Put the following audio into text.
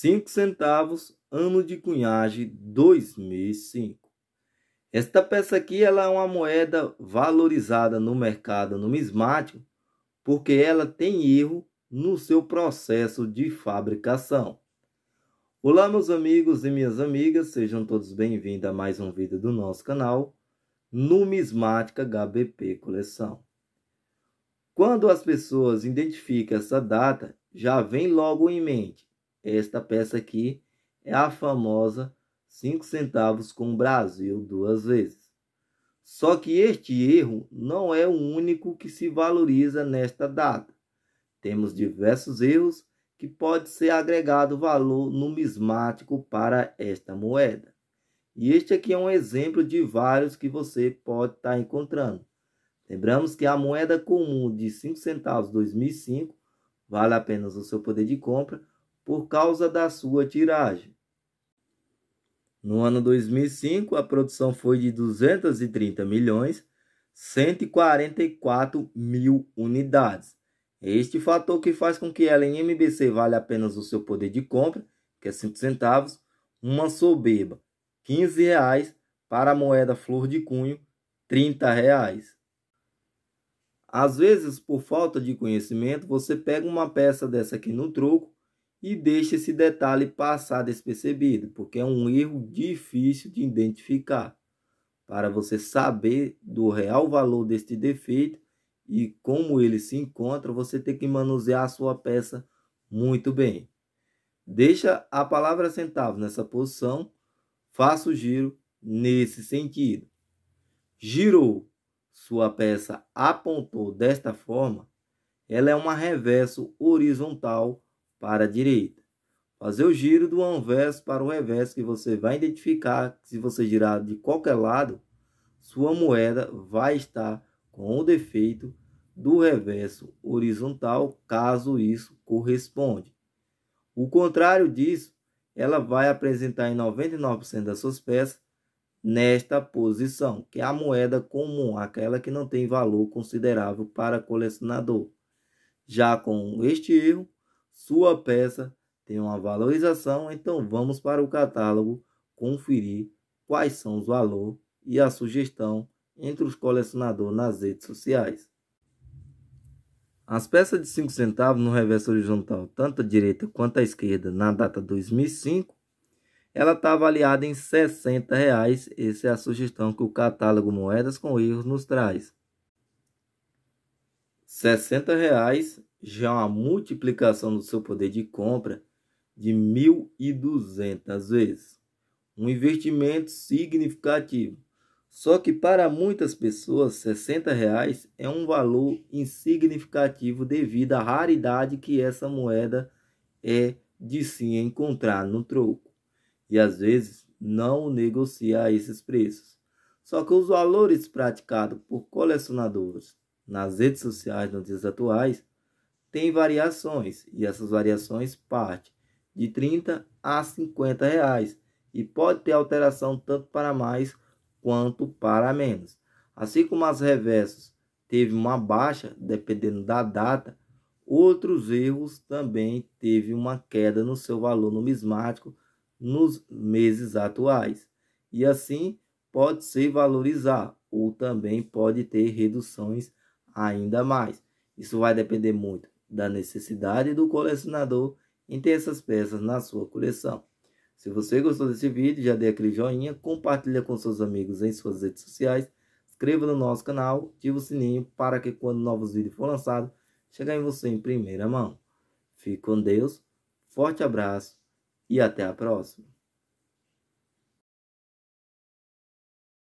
5 centavos, ano de cunhagem 2005. Esta peça aqui ela é uma moeda valorizada no mercado numismático porque ela tem erro no seu processo de fabricação. Olá meus amigos e minhas amigas, sejam todos bem-vindos a mais um vídeo do nosso canal Numismática HBP Coleção. Quando as pessoas identificam essa data, já vem logo em mente esta peça aqui é a famosa 5 centavos com o Brasil duas vezes. Só que este erro não é o único que se valoriza nesta data. Temos diversos erros que pode ser agregado valor numismático para esta moeda. E este aqui é um exemplo de vários que você pode estar tá encontrando. Lembramos que a moeda comum de 5 centavos 2005 vale apenas o seu poder de compra por causa da sua tiragem. No ano 2005, a produção foi de 230 milhões 144 mil unidades. É este fator que faz com que ela em MBC vale apenas o seu poder de compra, que é 5 centavos, uma soberba, 15 reais, para a moeda flor de cunho, 30 reais. Às vezes, por falta de conhecimento, você pega uma peça dessa aqui no troco e deixa esse detalhe passar despercebido, porque é um erro difícil de identificar. Para você saber do real valor deste defeito e como ele se encontra, você tem que manusear a sua peça muito bem. Deixa a palavra centavo nessa posição, faça o giro nesse sentido. Girou, sua peça apontou desta forma, ela é uma reverso horizontal para a direita. Fazer o giro do anverso para o reverso, que você vai identificar que se você girar de qualquer lado, sua moeda vai estar com o defeito do reverso horizontal, caso isso corresponde. O contrário disso, ela vai apresentar em 99% das suas peças nesta posição, que é a moeda comum, aquela que não tem valor considerável para colecionador. Já com este erro, sua peça tem uma valorização, então vamos para o catálogo conferir quais são os valores e a sugestão entre os colecionadores nas redes sociais. As peças de 5 centavos no reverso horizontal, tanto à direita quanto à esquerda, na data 2005, ela está avaliada em 60. Reais. Essa é a sugestão que o catálogo Moedas com Erros nos traz. 60 reais já é uma multiplicação do seu poder de compra de 1.200 vezes. Um investimento significativo. Só que para muitas pessoas, R$ reais é um valor insignificativo devido à raridade que essa moeda é de se encontrar no troco. E às vezes não negocia a esses preços. Só que os valores praticados por colecionadores nas redes sociais nos dias atuais tem variações e essas variações partem de 30 a 50 reais e pode ter alteração tanto para mais quanto para menos. Assim como as reversas teve uma baixa dependendo da data, outros erros também teve uma queda no seu valor numismático nos meses atuais. E assim pode se valorizar ou também pode ter reduções ainda mais. Isso vai depender muito da necessidade do colecionador em ter essas peças na sua coleção. Se você gostou desse vídeo, já dê aquele joinha, compartilha com seus amigos em suas redes sociais, inscreva no nosso canal, ative o sininho para que quando novos vídeos for lançado, chegue em você em primeira mão. Fique com Deus, forte abraço e até a próxima.